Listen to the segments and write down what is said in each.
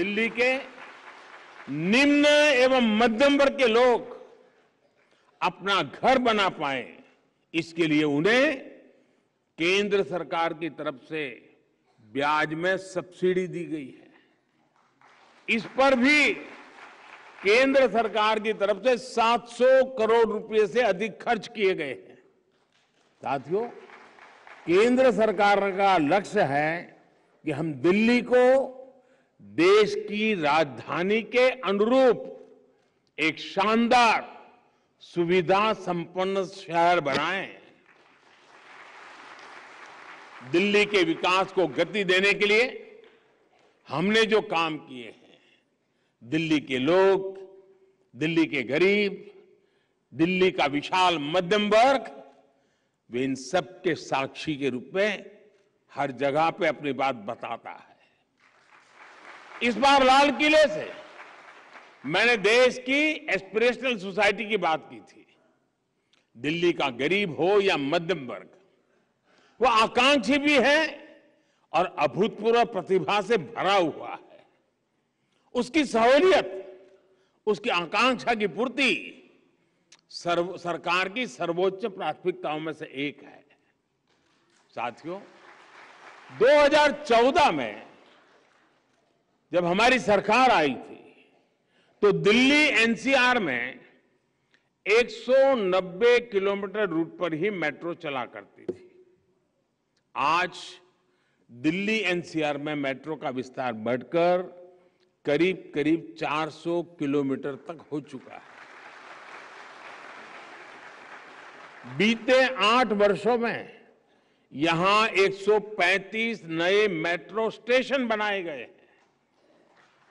दिल्ली के निम्न एवं मध्यम वर्ग के लोग अपना घर बना पाए इसके लिए उन्हें केंद्र सरकार की तरफ से ब्याज में सब्सिडी दी गई है इस पर भी केंद्र सरकार की तरफ से 700 करोड़ रुपए से अधिक खर्च किए गए हैं साथियों केंद्र सरकार का लक्ष्य है कि हम दिल्ली को देश की राजधानी के अनुरूप एक शानदार सुविधा संपन्न शहर बनाएं दिल्ली के विकास को गति देने के लिए हमने जो काम किए हैं दिल्ली के लोग दिल्ली के गरीब दिल्ली का विशाल मध्यम वर्ग वे इन सब के साक्षी के रूप में हर जगह पे अपनी बात बताता है इस बार लाल किले से मैंने देश की एस्पिरेशनल सोसाइटी की बात की थी दिल्ली का गरीब हो या मध्यम वर्ग वो आकांक्षी भी है और अभूतपूर्व प्रतिभा से भरा हुआ है उसकी सहूलियत उसकी आकांक्षा की पूर्ति सर्व सरकार की सर्वोच्च प्राथमिकताओं में से एक है साथियों 2014 में जब हमारी सरकार आई थी तो दिल्ली एनसीआर में 190 किलोमीटर रूट पर ही मेट्रो चला करती थी आज दिल्ली एनसीआर में मेट्रो का विस्तार बढ़कर करीब करीब 400 किलोमीटर तक हो चुका है बीते आठ वर्षों में यहां 135 नए मेट्रो स्टेशन बनाए गए हैं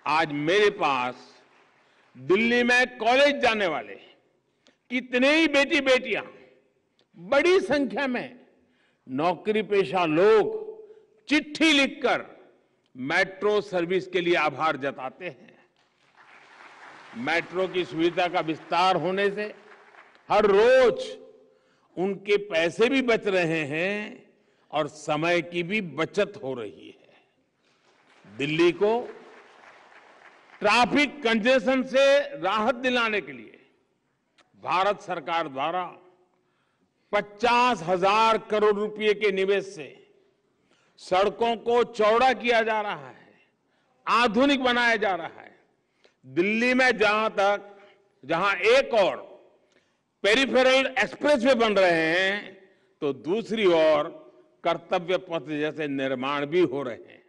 आज मेरे पास दिल्ली में कॉलेज जाने वाले कितने ही बेटी बेटियां बड़ी संख्या में नौकरी पेशा लोग चिट्ठी लिखकर मेट्रो सर्विस के लिए आभार जताते हैं मेट्रो की सुविधा का विस्तार होने से हर रोज उनके पैसे भी बच रहे हैं और समय की भी बचत हो रही है दिल्ली को ट्रैफिक कंजेशन से राहत दिलाने के लिए भारत सरकार द्वारा पचास हजार करोड़ रुपए के निवेश से सड़कों को चौड़ा किया जा रहा है आधुनिक बनाया जा रहा है दिल्ली में जहां तक जहां एक और पेरिफेरल एक्सप्रेसवे बन रहे हैं तो दूसरी ओर कर्तव्य पथ जैसे निर्माण भी हो रहे हैं